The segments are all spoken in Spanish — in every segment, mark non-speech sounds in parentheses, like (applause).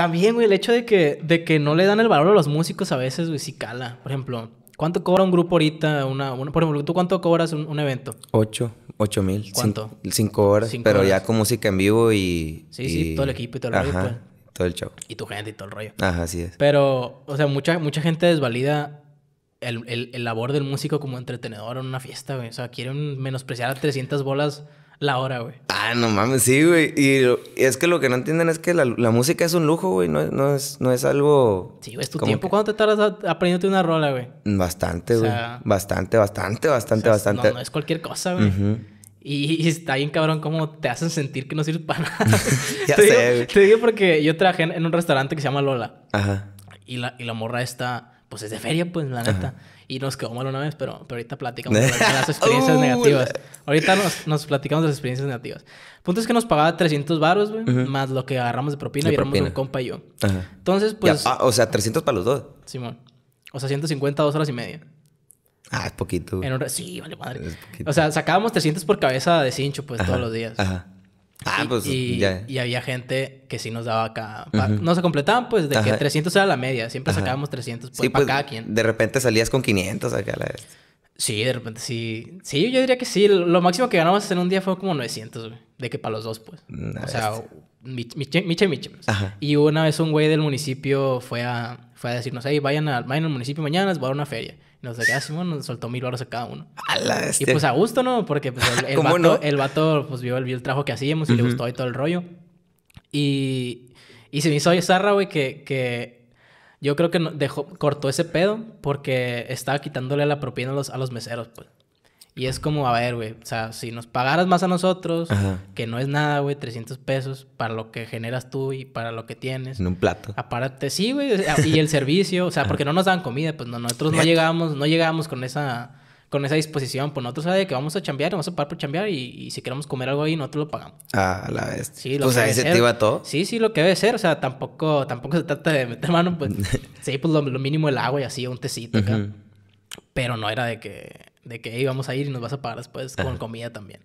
También, güey, el hecho de que, de que no le dan el valor a los músicos a veces, güey, sí cala. Por ejemplo, ¿cuánto cobra un grupo ahorita? Una, por ejemplo, ¿tú cuánto cobras un, evento? Ocho, ocho mil. ¿Cuánto? cinco horas, pero ya con música en vivo y... Sí, sí, todo el equipo y todo el pues. Todo el show. Y tu gente y todo el rollo. Ajá, así es. Pero, o sea, mucha, mucha gente desvalida el, el labor del músico como entretenedor en una fiesta, güey. O sea, quieren menospreciar a 300 bolas la hora, güey. Ah, no mames, sí, güey. Y, es que lo que no entienden es que la, música es un lujo, güey. No, es, no es algo. Sí, güey, es tu tiempo. cuando ¿Cuánto te tardas aprendiéndote una rola, güey? Bastante, güey. Bastante, bastante, bastante, bastante. No, no es cualquier cosa, güey. Y, está bien cabrón como te hacen sentir que no sirves para nada. (laughs) (laughs) ya sé, Te digo porque yo trabajé en un restaurante que se llama Lola. Ajá. Y la, y la morra está pues es de feria, pues, la neta. Y nos quedó mal una vez, pero, ahorita platicamos (laughs) las experiencias (laughs) negativas. Ahorita nos, platicamos de las experiencias negativas. Punto es que nos pagaba 300 baros, güey, más lo que agarramos de propina, y y éramos un compa y yo. Entonces, pues. Ah, o sea, 300 para los dos. Simón. O sea, 150, dos horas y media. Ah, es poquito. Sí, vale madre. O sea, sacábamos 300 por cabeza de cincho, pues, todos los días. Ajá. Ah, pues, y, pues y, había gente que sí nos daba acá. No se completaban, pues de que 300 era la media. Siempre sacábamos 300 pues, para pues, cada quien. De repente salías con 500 acá a la vez. Sí, de repente sí. Sí, yo diría que sí. Lo máximo que ganamos en un día fue como 900, De que para los dos, pues. o sea, este. miche, miche, miche. Y una vez un güey del municipio fue a, fue a decirnos, hey, vayan, vayan al municipio mañana, les voy a una feria. Nos uno nos soltó mil horas a cada uno. y pues a gusto, ¿no? Porque pues, el, (laughs) vato, el, vato, pues vio el, trabajo que hacíamos y le gustó ahí todo el rollo. Y, y se me hizo Sarra, güey, que, que yo creo que dejó, cortó ese pedo porque estaba quitándole la propiedad a los, a los meseros, pues. Y es como, a ver, güey, o sea, si nos pagaras más a nosotros, que no es nada, güey, 300 pesos para lo que generas tú y para lo que tienes. En un plato. Aparte, sí, güey, y el (laughs) servicio, o sea, porque no nos dan comida, pues nosotros no llegábamos, no llegábamos con esa con esa disposición, pues nosotros sabemos que vamos a chambear, vamos a parar por chambear y, si queremos comer algo ahí, nosotros lo pagamos. Ah, la vez. Sí, lo pues que todo. Sí, sí, lo que debe ser, o sea, tampoco, tampoco se trata de meter mano, pues, (laughs) sí, pues lo, mínimo el agua y así, un tecito acá. Pero no era de que, de que íbamos a ir y nos vas a pagar después con comida también.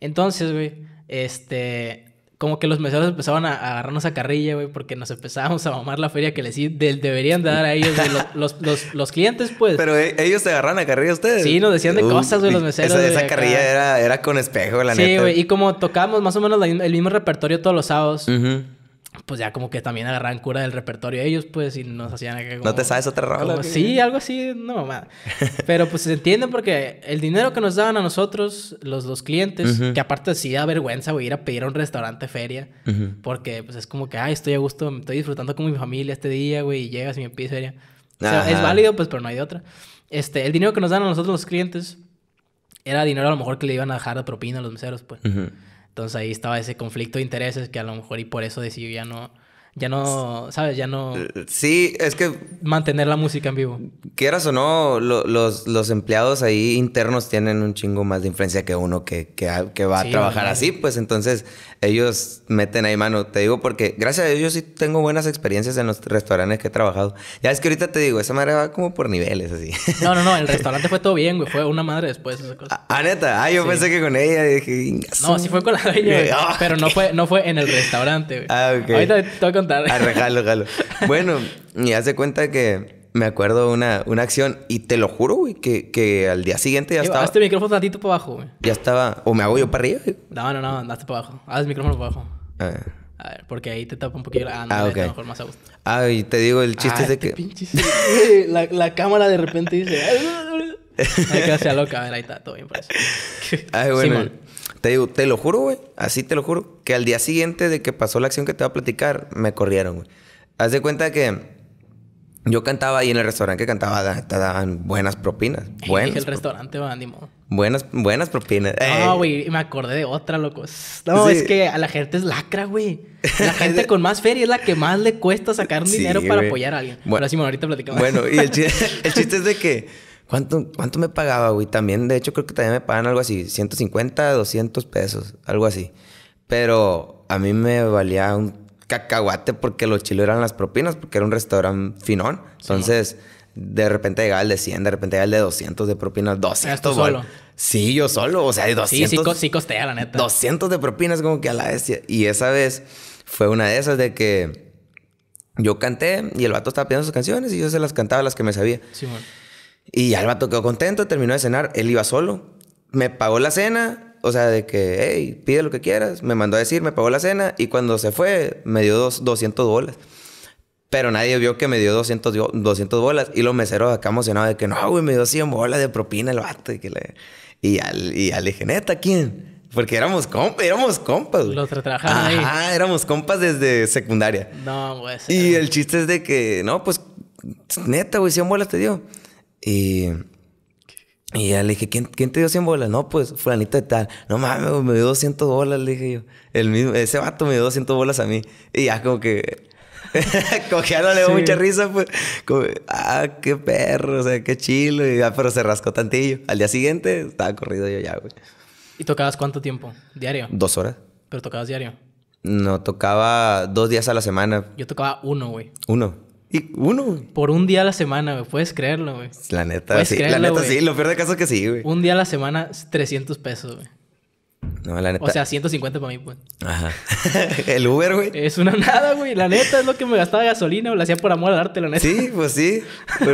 Entonces, güey, este, como que los meseros empezaban a, agarrarnos a carrilla, güey, porque nos empezábamos a mamar la feria que les deberían de dar a ellos, los, clientes, pues. Pero eh, ellos se agarran a carrilla ustedes. Sí, nos decían de cosas, güey, los meseros. Esa, esa carrilla era, era, con espejo, la neta. Sí, güey, y como tocábamos más o menos el mismo repertorio todos los sábados, pues ya como que también agarraban cura del repertorio ellos, pues, y nos hacían ¿No te sabes otra rola? sí, algo así, no mamá. (laughs) Pero pues se entienden porque el dinero que nos daban a nosotros, los, los clientes, que aparte sí da vergüenza, güey, ir a pedir a un restaurante feria, porque pues es como que, ay, estoy a gusto, estoy disfrutando con mi familia este día, güey, y llegas y me pides feria. O sea, es válido, pues, pero no hay de otra. Este, el dinero que nos dan a nosotros los clientes era dinero a lo mejor que le iban a dejar de propina a los meseros, pues. Entonces ahí estaba ese conflicto de intereses que a lo mejor y por eso decidió ya no, ya no, ¿sabes? Ya no... Eh, eh, sí, es que... Mantener la música en vivo. Quieras o no, los, empleados ahí internos tienen un chingo más de influencia que uno que, que, va a trabajar así, pues entonces ellos meten ahí mano. Te digo porque gracias a ellos yo sí tengo buenas experiencias en los restaurantes que he trabajado. Ya es que ahorita te digo, esa madre va como por niveles así. No, no, no, el (laughs) restaurante fue todo bien, güey. Fue una madre después. Ah, ah, neta. Ah, yo pensé que con ella No, sí fue con la dueña, pero no, (laughs) fue, no fue en el restaurante, güey. Ah, ok. Ahorita toca a ah, regalo, regalo. (laughs) Bueno, y hace cuenta que me acuerdo una, una acción y te lo juro, güey, que, que al día siguiente ya estaba. Hazte el micrófono ratito para abajo, güey. Ya estaba. ¿O me hago yo para arriba? Güey? No, no, no, andaste para abajo. Haz el micrófono para abajo. A ah. ver. A ver, porque ahí te tapa un poquito la ah, no, ah, mejor más a gusto. Ah, y te digo, el chiste ah, es de este que. Pinche... (laughs) la, la cámara de repente dice. (laughs) que hacer loca, ver, ahí está, todo bien, pues (laughs) Ay, bueno. te digo, te lo juro, güey. Así te lo juro. Que al día siguiente de que pasó la acción que te voy a platicar, me corrieron, güey. Haz de cuenta que yo cantaba ahí en el restaurante que cantaba, te daban buenas propinas. Buenas. el restaurante, va, Buenas, buenas propinas. No, güey, me acordé de otra, loco No, es que a la gente es lacra, güey. La (laughs) gente con más feria es la que más le cuesta sacar dinero para apoyar a alguien. Bueno, Simón ahorita platicamos. Bueno, y el (laughs) chiste es de que ¿Cuánto, me pagaba, güey? También, de hecho, creo que también me pagan algo así, 150, 200 pesos, algo así. Pero a mí me valía un cacahuate porque los chilo eran las propinas, porque era un restaurante finón. Entonces, de repente llegaba el de 100, de repente llegaba el de 200 de propinas, 200. solo? Sí, yo solo, o sea, de 200. Sí, sí, sí, costea, la neta. 200 de propinas, como que a la bestia. Y esa vez fue una de esas de que yo canté y el vato estaba pidiendo sus canciones y yo se las cantaba las que me sabía. Sí, bueno. Y alba el contento, terminó de cenar, él iba solo, me pagó la cena, o sea, de que, hey, pide lo que quieras, me mandó a decir, me pagó la cena y cuando se fue me dio dos, 200 bolas. Pero nadie vio que me dio 200, 200 bolas. Y los meseros acá emocionados de que no, güey, me dio 100 bolas de propina el vato. Y, que le... y, al, y dije, neta, ¿quién? Porque éramos, compas, éramos compas, Los trabajaban ahí. Ah, éramos compas desde secundaria. No, güey. Y el chiste es de que, no, pues, neta, güey, 100 bolas te dio. Y, y ya le dije, ¿quién, te dio 100 bolas? No, pues fulanito de tal. No mames, me dio 200 bolas, le dije yo. El mismo, ese vato me dio 200 bolas a mí. Y ya como que... (laughs) como le dio mucha risa, pues. Como, ah, qué perro, o sea, qué chilo. Y, ah, pero se rascó tantillo. Al día siguiente estaba corrido yo ya, güey. ¿Y tocabas cuánto tiempo? ¿Diario? Dos horas. ¿Pero tocabas diario? No, tocaba dos días a la semana. Yo tocaba uno, güey. ¿Uno? uno, Por un día a la semana, güey. Puedes creerlo, güey. La neta, sí. la neta, sí. Lo peor de caso es que sí, güey. Un día a la semana, 300 pesos, güey. No, la neta. O sea, 150 para mí, pues. Ajá. (laughs) el Uber, güey. Es una nada, güey. La neta es lo que me gastaba gasolina o lo hacía por amor al arte, la neta. Sí, pues sí.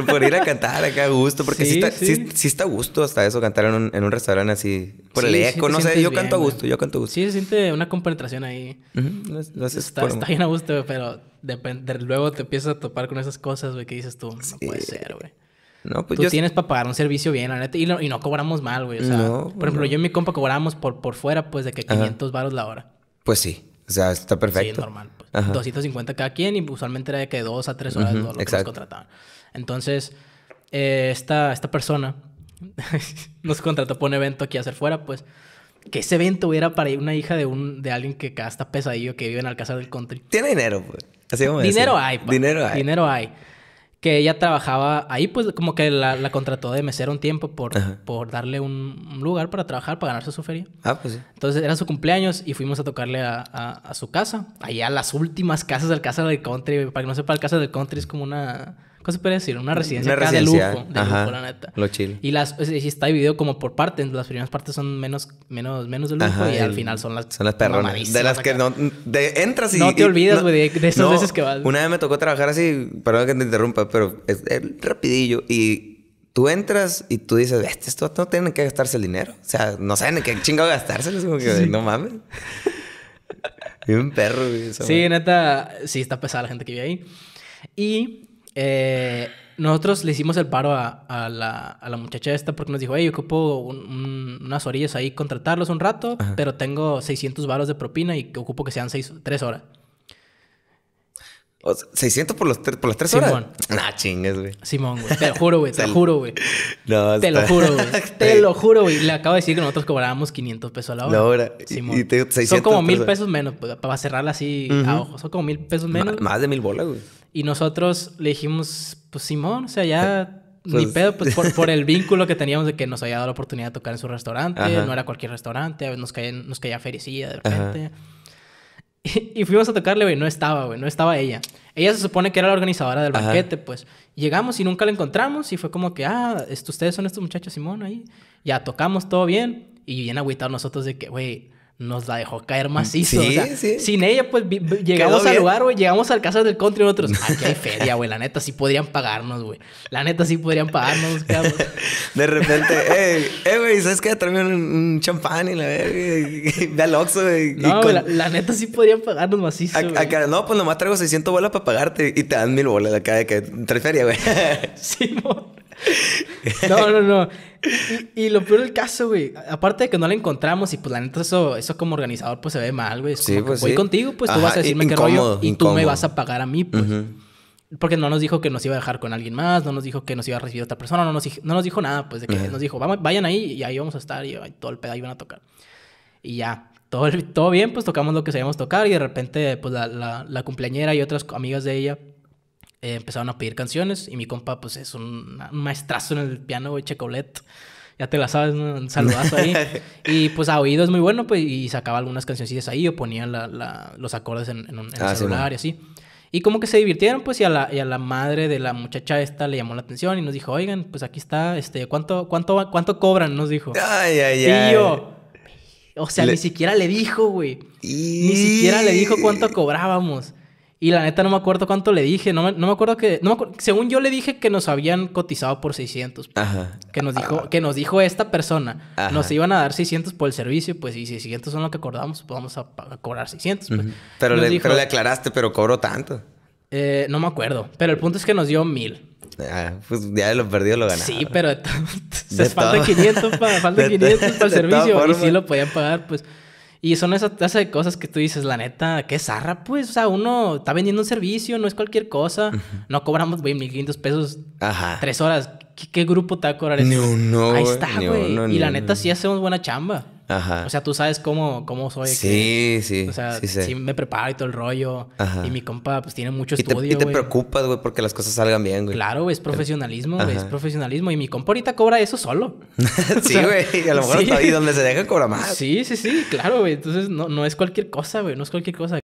Por, ir a cantar acá a gusto. Porque sí, está, sí. está, a gusto hasta eso cantar en un, en un restaurante así. Por el eco, no sé. Yo canto a gusto, yo canto a gusto. Sí, se siente una compenetración ahí. no, sé, está, está, bien a gusto, pero luego te empiezas a topar con esas cosas, güey, que dices tú, no puede ser, güey. No, pues Tú yo... tienes para pagar un servicio bien, la neta, y, no, y no cobramos mal, güey. O sea, por ejemplo, yo y mi compa cobramos por, por fuera, pues, de que 500 varos la hora. Pues sí. O sea, está perfecto. Sí, normal. 250 pues, cada quien y usualmente era de que dos a tres horas lo, contrataban. Entonces, eh, esta, esta persona (laughs) nos contrató por un evento aquí a hacer fuera, pues que ese evento hubiera para una hija de un de alguien que está pesadillo que vive en Alcázar del Country. Tiene dinero, pues. Dinero hay, pues. Dinero hay. Dinero hay. Que ella trabajaba ahí, pues como que la, contrató de mesera un tiempo por, por darle un, lugar para trabajar, para ganarse su feria. Ah, pues sí. Entonces era su cumpleaños y fuimos a tocarle a, su casa. Allá las últimas casas del Casa del Country. Para que no sepa, el Casa del Country es como una ¿Cómo se puede decir? Una residencia, de lujo, de Ajá, lujo, la neta. Lo Y está dividido como por partes. Las primeras partes son menos, menos, menos de lujo y al final son las. Son las De las que no. entras y. No te olvides, olvidas, güey, de, esas veces que vas. Una vez me tocó trabajar así, perdón que te interrumpa, pero es, eh, rapidillo. Y tú entras y tú dices, este, esto no tienen que gastarse el dinero. O sea, no saben en qué chingado gastárselos. Como que, no mames. (laughs) un perro. Güey, sí, neta, sí está pesada la gente que vive ahí. Y eh, nosotros le hicimos el paro a, la, muchacha esta porque nos dijo, hey, yo ocupo unas orillas ahí, contratarlos un rato, pero tengo 600 varos de propina y ocupo que sean seis, 3 horas. O sea, 600 por, los por las tres Simón. chingues, güey. Simón, güey. Te lo juro, güey. Te lo (laughs) juro, güey. No, te lo juro, güey. (laughs) Te lo juro, güey. Le acabo de decir que nosotros cobrábamos 500 pesos a la hora. La hora. Y te 600 pues, Son como mil pesos menos, para cerrarla así a ojos. Son como mil pesos menos. más de mil bolas, güey. Y nosotros le dijimos, pues Simón, o sea, ya. Eh, ni pues, pedo, pues por, el (laughs) vínculo que teníamos de que nos había dado la oportunidad de tocar en su restaurante. No era cualquier restaurante. A veces nos caía, nos caía de repente. (laughs) Y, fuimos a tocarle, güey, no estaba, güey, no estaba ella. Ella se supone que era la organizadora del banquete, pues. Llegamos y nunca la encontramos y fue como que, ah, ustedes son estos muchachos Simón ahí. Ya tocamos todo bien y bien agüitado nosotros de que, güey, nos la dejó caer macizo. Sí, o sí. Sin ella, pues llegamos al lugar, güey. Llegamos al caso del Country y nosotros. (laughs) Aquí hay feria, güey. La neta sí podrían pagarnos, güey. La neta sí podrían pagarnos, cabrón. (laughs) De repente, eh, güey, ¿sabes qué? traigo un, champán y la verga. Ve al Oxxo, güey. No, con... la, neta sí podrían pagarnos macizo. no, pues nomás traigo 600 bolas para pagarte y te dan mil bolas acá de que tres feria, güey. (laughs) sí, no, no, no. Y, lo peor del caso, güey. Aparte de que no la encontramos y pues la neta eso, como organizador pues se ve mal, güey. sí, pues voy contigo, pues tú vas a decirme que qué rollo y tú me vas a pagar a mí, pues. Porque no nos dijo que nos iba a dejar con alguien más, no nos dijo que nos iba a recibir otra persona, no nos, dijo nada, pues que nos dijo, vayan ahí y ahí vamos a estar y todo el pedo ahí van a tocar. Y ya, todo, todo bien, pues tocamos lo que sabíamos tocar y de repente pues la, la, la cumpleañera y otras amigas de ella eh, empezaron a pedir canciones y mi compa, pues es un, maestrazo en el piano, güey, Checolet. Ya te la sabes, un saludazo ahí. (laughs) y pues a oído es muy bueno, pues, y sacaba algunas cancioncillas ahí o ponía los acordes en, un, el ah, celular y así. Y como que se divirtieron, pues, y a, la, y a la madre de la muchacha esta le llamó la atención y nos dijo, oigan, pues aquí está, este, ¿cuánto, cuánto, cuánto cobran? Nos dijo. Ay, ay, ay. o sea, ni siquiera le dijo, güey. Ni siquiera le dijo cuánto cobrábamos. Y la neta no me acuerdo cuánto le dije. No me, no me acuerdo que... No según yo le dije que nos habían cotizado por 600. Ajá. Que nos ah. dijo, que nos dijo esta persona. Nos iban a dar 600 por el servicio. Pues y 600 son lo que acordamos. Pues vamos a, cobrar 600. Pues. pero, le, le, aclaraste, pero cobró tanto. Eh, no me acuerdo. Pero el punto es que nos dio 1000. Ah, pues ya lo perdido lo ganaba. Sí, pero se 500 para, 500 para el servicio. Y sí lo podían pagar, pues... Y son esas de cosas que tú dices, la neta, qué zarra, pues. O sea, uno está vendiendo un servicio, no es cualquier cosa. No cobramos, güey, quinientos pesos. Tres horas. ¿Qué, grupo te va a cobrar eso? Ahí está, güey. Y la neta, sí hacemos buena chamba. Ajá. O sea, tú sabes cómo, cómo soy. Sí, que, sí. O sea, sí, me preparo y todo el rollo. Ajá. Y mi compa, pues, tiene mucho y estudio, te, Y te preocupas, güey, porque las cosas salgan bien, güey. Claro, güey, es profesionalismo, güey, es profesionalismo. Y mi compa ahorita cobra eso solo. (laughs) sí, güey. Y a lo mejor ahí donde se deja cobra más. Sí, sí, sí, claro, güey. Entonces, no, no es cualquier cosa, güey. No es cualquier cosa.